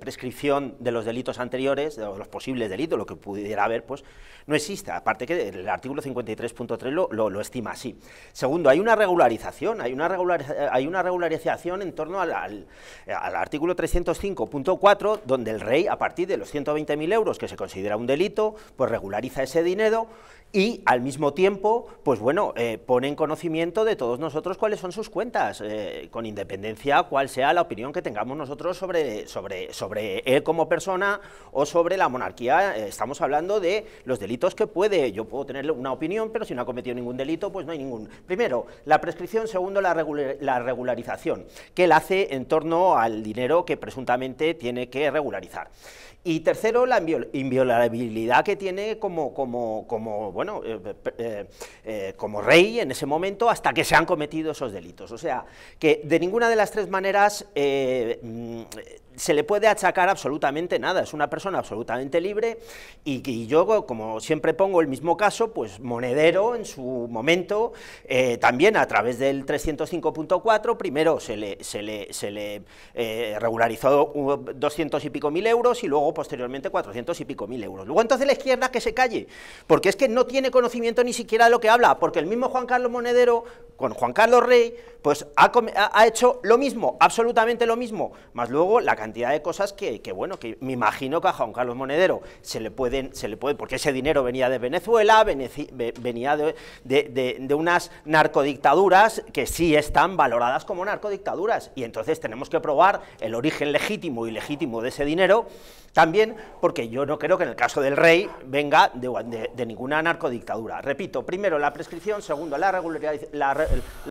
prescripción de los delitos anteriores, de los posibles delitos, lo que pudiera haber, pues no exista. Aparte que el artículo 53.3 lo, lo, estima así. Segundo, hay una regularización, hay una, hay una regularización en torno al, artículo 305.4, donde el rey, a partir de los 120.000 euros que se considera un delito, pues regulariza ese dinero y al mismo tiempo, pues bueno, eh, pone en conocimiento de todos nosotros cuáles son sus cuentas, eh, con independencia cuál sea la opinión que tengamos nosotros sobre, sobre sobre él como persona o sobre la monarquía. Eh, estamos hablando de los delitos que puede. Yo puedo tener una opinión, pero si no ha cometido ningún delito, pues no hay ningún. Primero, la prescripción. Segundo, la, la regularización, que él hace en torno al dinero que presuntamente tiene que regularizar. Y tercero, la inviolabilidad que tiene como, como, como bueno, eh, eh, eh, como rey en ese momento hasta que se han cometido esos delitos. O sea, que de ninguna de las tres maneras mm, se le puede achacar absolutamente nada. Es una persona absolutamente libre y, yo, como siempre pongo el mismo caso, pues Monedero en su momento, también a través del 305.4, primero se le, se le, se le regularizó 200 y pico mil euros y luego posteriormente 400 y pico mil euros. Luego entonces la izquierda que se calle, porque es que no tiene conocimiento ni siquiera de lo que habla, porque el mismo Juan Carlos Monedero, con Juan Carlos Rey, pues ha, ha hecho lo mismo, absolutamente lo mismo, más luego la cantidad de cosas que, que, bueno, que me imagino que a Juan Carlos Monedero se le pueden, se le puede, porque ese dinero venía de Venezuela, venía de, de, de, de unas narcodictaduras que sí están valoradas como narcodictaduras, y entonces tenemos que probar el origen legítimo y legítimo de ese dinero también porque yo no creo que en el caso del rey venga de, ninguna narcodictadura. Repito, primero la prescripción, segundo la, regularidad,